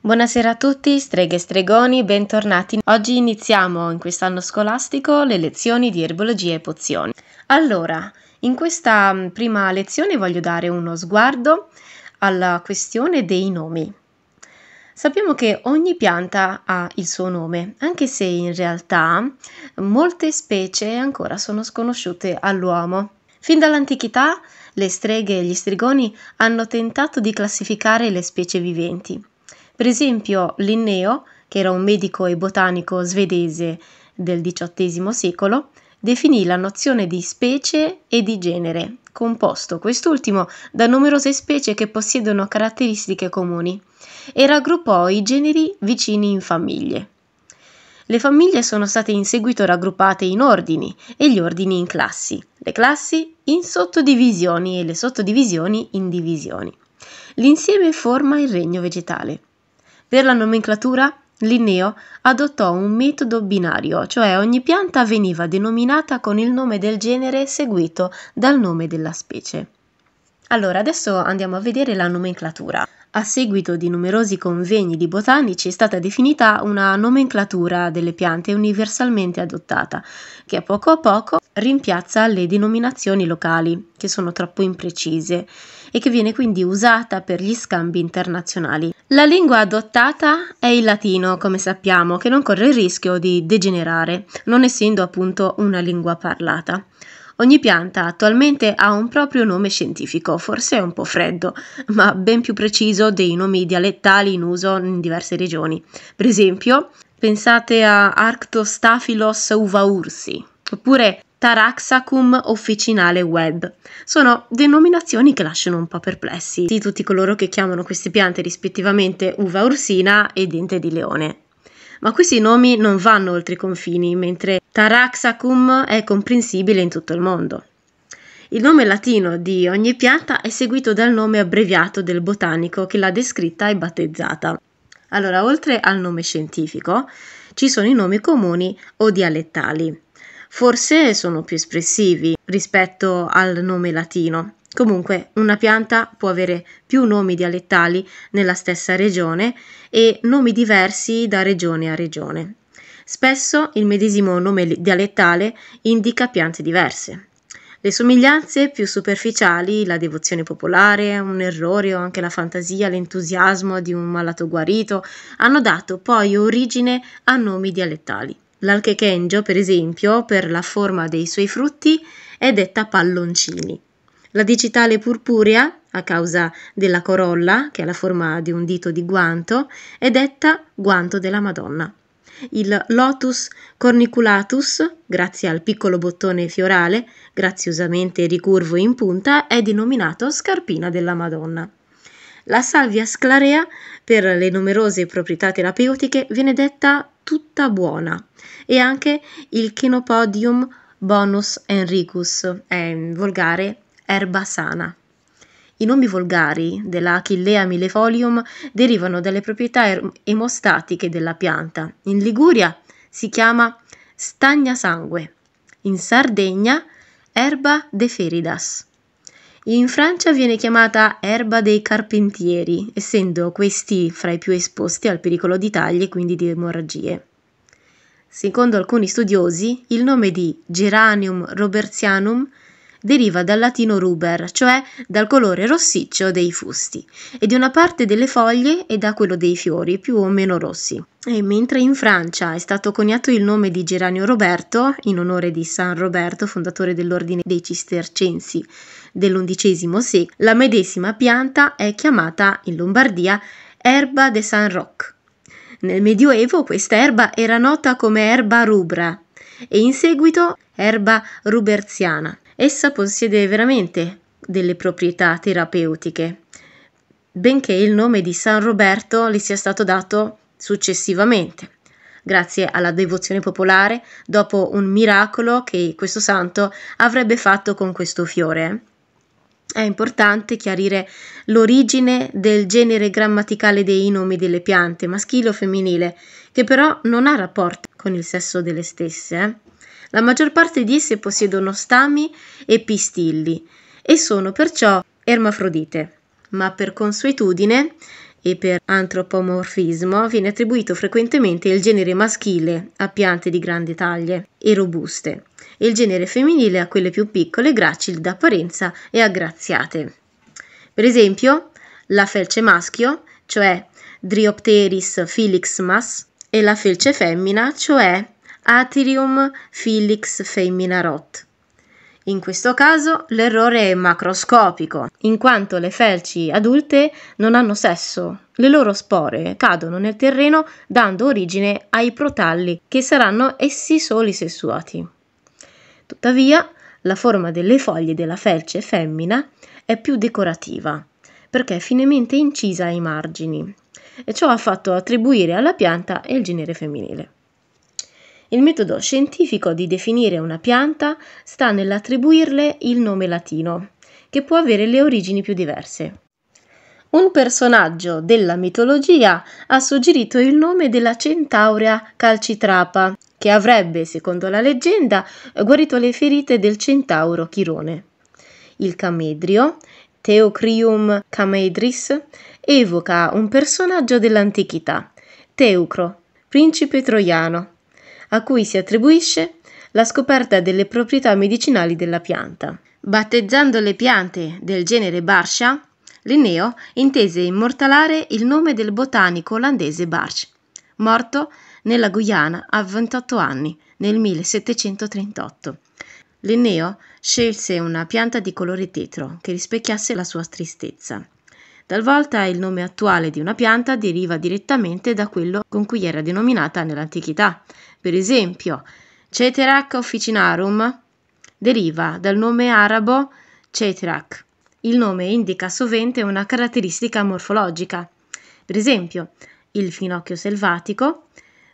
Buonasera a tutti, streghe e stregoni, bentornati. Oggi iniziamo in quest'anno scolastico le lezioni di erbologia e pozioni. Allora, in questa mm, prima lezione voglio dare uno sguardo alla questione dei nomi. Sappiamo che ogni pianta ha il suo nome, anche se in realtà molte specie ancora sono sconosciute all'uomo. Fin dall'antichità le streghe e gli stregoni hanno tentato di classificare le specie viventi per esempio Linneo, che era un medico e botanico svedese del XVIII secolo, definì la nozione di specie e di genere, composto quest'ultimo da numerose specie che possiedono caratteristiche comuni, e raggruppò i generi vicini in famiglie. Le famiglie sono state in seguito raggruppate in ordini e gli ordini in classi, le classi in sottodivisioni e le sottodivisioni in divisioni. L'insieme forma il regno vegetale. Per la nomenclatura, Linneo adottò un metodo binario, cioè ogni pianta veniva denominata con il nome del genere seguito dal nome della specie. Allora, adesso andiamo a vedere la nomenclatura. A seguito di numerosi convegni di botanici è stata definita una nomenclatura delle piante universalmente adottata, che a poco a poco rimpiazza le denominazioni locali, che sono troppo imprecise, e che viene quindi usata per gli scambi internazionali. La lingua adottata è il latino, come sappiamo, che non corre il rischio di degenerare, non essendo appunto una lingua parlata. Ogni pianta attualmente ha un proprio nome scientifico, forse un po' freddo, ma ben più preciso dei nomi dialettali in uso in diverse regioni. Per esempio, pensate a Arctostaphylos uvaursi, oppure Taraxacum officinale web. Sono denominazioni che lasciano un po' perplessi di tutti coloro che chiamano queste piante rispettivamente uva ursina e dente di leone. Ma questi nomi non vanno oltre i confini, mentre Taraxacum è comprensibile in tutto il mondo. Il nome latino di ogni pianta è seguito dal nome abbreviato del botanico che l'ha descritta e battezzata. Allora, oltre al nome scientifico, ci sono i nomi comuni o dialettali. Forse sono più espressivi rispetto al nome latino. Comunque, una pianta può avere più nomi dialettali nella stessa regione e nomi diversi da regione a regione. Spesso il medesimo nome dialettale indica piante diverse. Le somiglianze più superficiali, la devozione popolare, un errore o anche la fantasia, l'entusiasmo di un malato guarito, hanno dato poi origine a nomi dialettali. L'alchechengio, per esempio, per la forma dei suoi frutti è detta palloncini. La digitale purpurea, a causa della corolla, che ha la forma di un dito di guanto, è detta guanto della Madonna. Il lotus corniculatus, grazie al piccolo bottone fiorale, graziosamente ricurvo in punta, è denominato scarpina della Madonna. La salvia sclarea, per le numerose proprietà terapeutiche, viene detta tutta buona e anche il Chenopodium bonus enricus, è in volgare erba sana. I nomi volgari della Achillea millefolium derivano dalle proprietà er-, emostatiche della pianta. In Liguria si chiama stagna sangue, in Sardegna erba deferidas. In Francia viene chiamata erba dei carpentieri, essendo questi fra i più esposti al pericolo di tagli e quindi di emorragie. Secondo alcuni studiosi, il nome di Geranium robertianum deriva dal latino ruber, cioè dal colore rossiccio dei fusti, e di una parte delle foglie e da quello dei fiori, più o meno rossi. E mentre in Francia è stato coniato il nome di Geranio Roberto, in onore di San Roberto, fondatore dell'ordine dei cistercensi dell'undicesimo secolo, la medesima pianta è chiamata in Lombardia erba de San Roque. Nel Medioevo questa erba era nota come erba rubra e in seguito erba ruberziana essa possiede veramente delle proprietà terapeutiche, benché il nome di San Roberto le sia stato dato successivamente, grazie alla devozione popolare, dopo un miracolo che questo santo avrebbe fatto con questo fiore. È importante chiarire l'origine del genere grammaticale dei nomi delle piante, maschile o femminile, che però non ha rapporto con il sesso delle stesse, eh? la maggior parte di esse possiedono stami e pistilli e sono perciò ermafrodite, ma per consuetudine e per antropomorfismo viene attribuito frequentemente il genere maschile a piante di grandi taglie e robuste e il genere femminile a quelle più piccole, gracili d'apparenza e aggraziate. Per esempio, la felce maschio, cioè Dryopteris filixmas, e la felce femmina, cioè Atherium Felix femmina rot. In questo caso l'errore è macroscopico, in quanto le felci adulte non hanno sesso. Le loro spore cadono nel terreno dando origine ai protalli, che saranno essi soli sessuati. Tuttavia, la forma delle foglie della felce femmina è più decorativa, perché è finemente incisa ai margini, e ciò ha fatto attribuire alla pianta il genere femminile. Il metodo scientifico di definire una pianta sta nell'attribuirle il nome latino, che può avere le origini più diverse. Un personaggio della mitologia ha suggerito il nome della centaurea calcitrapa, che avrebbe, secondo la leggenda, guarito le ferite del centauro Chirone. Il camedrio Teocrium Camedris, evoca un personaggio dell'antichità, Teucro, principe troiano, a cui si attribuisce la scoperta delle proprietà medicinali della pianta. Battezzando le piante del genere Barsha, Linneo intese immortalare il nome del botanico olandese Barsch, morto nella Guyana a 28 anni nel 1738 Linneo scelse una pianta di colore tetro che rispecchiasse la sua tristezza. Talvolta il nome attuale di una pianta deriva direttamente da quello con cui era denominata nell'antichità. Per esempio, Ceterac officinarum deriva dal nome arabo Ceterac. Il nome indica sovente una caratteristica morfologica. Per esempio, il finocchio selvatico,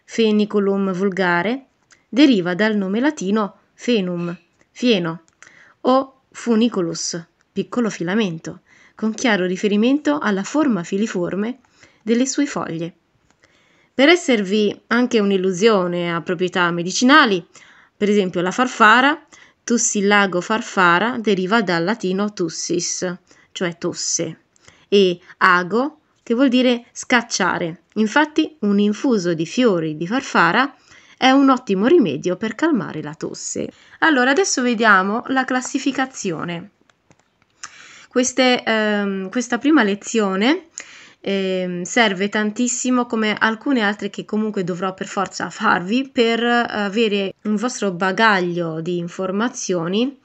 Feniculum vulgare, deriva dal nome latino fenum, fieno, o funiculus, piccolo filamento, con chiaro riferimento alla forma filiforme delle sue foglie. Per esservi anche un'illusione a proprietà medicinali, per esempio la farfara, tussillago farfara deriva dal latino tussis, cioè tosse, e ago, che vuol dire scacciare. Infatti un infuso di fiori di farfara è un ottimo rimedio per calmare la tosse. Allora, adesso vediamo la classificazione. Queste, ehm, questa prima lezione eh, serve tantissimo come alcune altre che comunque dovrò per forza farvi per eh, avere un vostro bagaglio di informazioni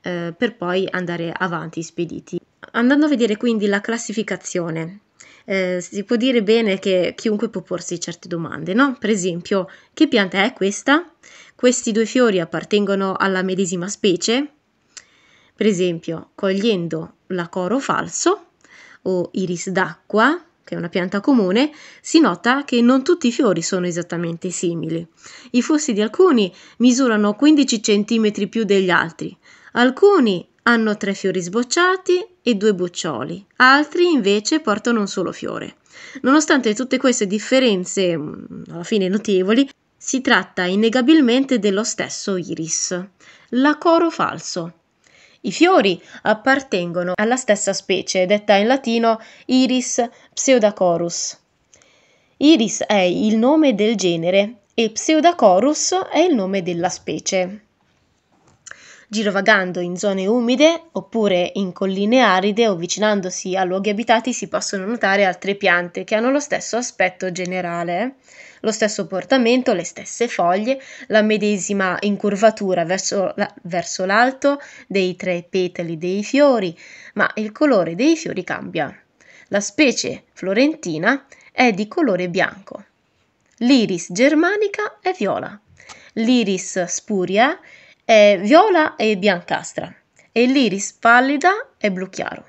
eh, per poi andare avanti spediti. Andando a vedere quindi la classificazione, eh, si può dire bene che chiunque può porsi certe domande, no? Per esempio, che pianta è questa? Questi due fiori appartengono alla medesima specie? Per esempio, cogliendo l'acoro falso o iris d'acqua, che è una pianta comune, si nota che non tutti i fiori sono esattamente simili. I fossi di alcuni misurano 15 cm più degli altri, alcuni hanno tre fiori sbocciati, e due boccioli, altri invece portano un solo fiore. Nonostante tutte queste differenze, mm, alla fine notevoli, si tratta innegabilmente dello stesso iris, l'acoro falso. I fiori appartengono alla stessa specie, detta in latino Iris pseudacorus. Iris è il nome del genere e Pseudacorus è il nome della specie. Girovagando in zone umide oppure in colline aride o avvicinandosi a luoghi abitati si possono notare altre piante che hanno lo stesso aspetto generale, lo stesso portamento, le stesse foglie, la medesima incurvatura verso, la, verso l'alto dei tre petali dei fiori, ma il colore dei fiori cambia. La specie florentina è di colore bianco. L'iris germanica è viola. L'iris spuria è è viola e biancastra e l'iris pallida è blu chiaro.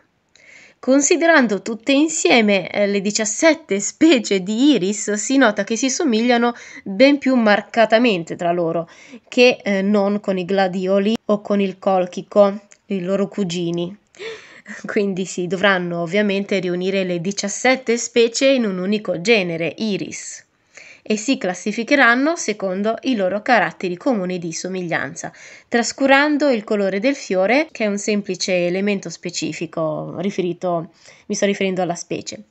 Considerando tutte insieme eh, le 17 specie di iris, si nota che si somigliano ben più marcatamente tra loro che eh, non con i gladioli o con il colchico, i loro cugini. Quindi si dovranno ovviamente riunire le 17 specie in un unico genere, iris e si classificheranno secondo i loro caratteri comuni di somiglianza, trascurando il colore del fiore, che è un semplice elemento specifico riferito, mi sto riferendo alla specie.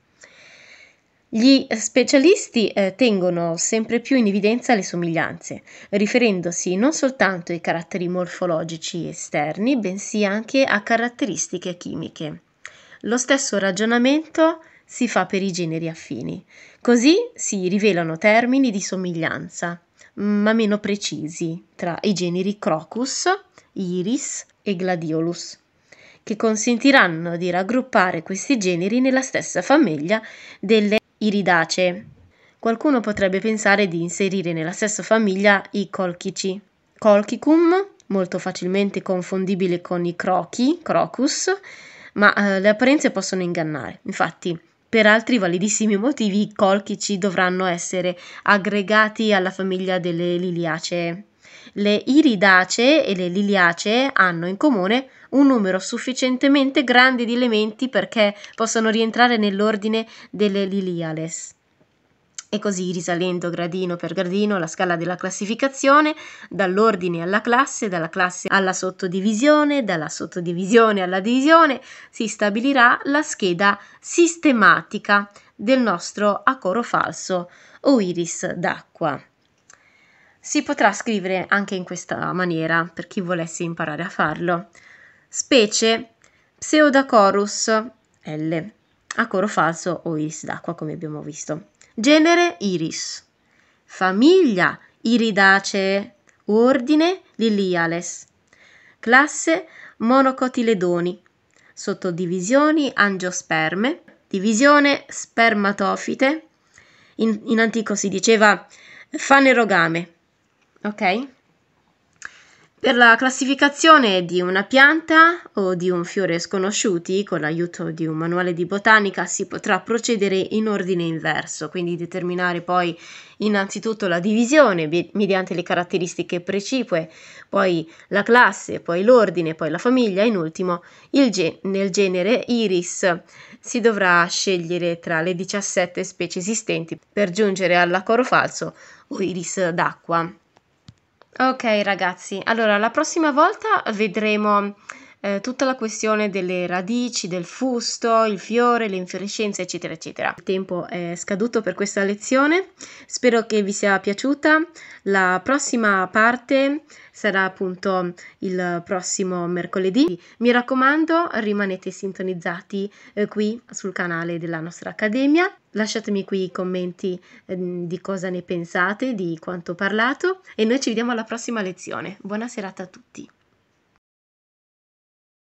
Gli specialisti eh, tengono sempre più in evidenza le somiglianze, riferendosi non soltanto ai caratteri morfologici esterni, bensì anche a caratteristiche chimiche. Lo stesso ragionamento si fa per i generi affini. Così si rivelano termini di somiglianza, ma meno precisi, tra i generi Crocus, Iris e Gladiolus, che consentiranno di raggruppare questi generi nella stessa famiglia delle Iridacee. Qualcuno potrebbe pensare di inserire nella stessa famiglia i colchici, colchicum, molto facilmente confondibile con i crochi, crocus, ma eh, le apparenze possono ingannare. Infatti, per altri validissimi motivi i colchici dovranno essere aggregati alla famiglia delle liliacee. Le iridacee e le liliacee hanno in comune un numero sufficientemente grande di elementi perché possano rientrare nell'ordine delle liliales. E così risalendo gradino per gradino la scala della classificazione, dall'ordine alla classe, dalla classe alla sottodivisione, dalla sottodivisione alla divisione, si stabilirà la scheda sistematica del nostro acoro falso o iris d'acqua. Si potrà scrivere anche in questa maniera per chi volesse imparare a farlo. Specie Pseudacorus L, acoro falso o iris d'acqua come abbiamo visto genere Iris, famiglia Iridacee, ordine Liliales, classe Monocotiledoni, sottodivisioni Angiosperme, divisione Spermatofite, in, in antico si diceva fanerogame, ok? per la classificazione di una pianta o di un fiore sconosciuti, con l'aiuto di un manuale di botanica, si potrà procedere in ordine inverso, quindi determinare poi innanzitutto la divisione mediante le caratteristiche precipue, poi la classe, poi l'ordine, poi la famiglia e in ultimo ge- nel genere Iris si dovrà scegliere tra le 17 specie esistenti per giungere all'acoro falso o iris d'acqua. Ok ragazzi, allora la prossima volta vedremo eh, tutta la questione delle radici, del fusto, il fiore, le infiorescenze, eccetera, eccetera. Il tempo è scaduto per questa lezione, spero che vi sia piaciuta. La prossima parte sarà appunto il prossimo mercoledì. Mi raccomando, rimanete sintonizzati eh, qui sul canale della nostra accademia. Lasciatemi qui i commenti eh, di cosa ne pensate, di quanto ho parlato e noi ci vediamo alla prossima lezione. Buona serata a tutti.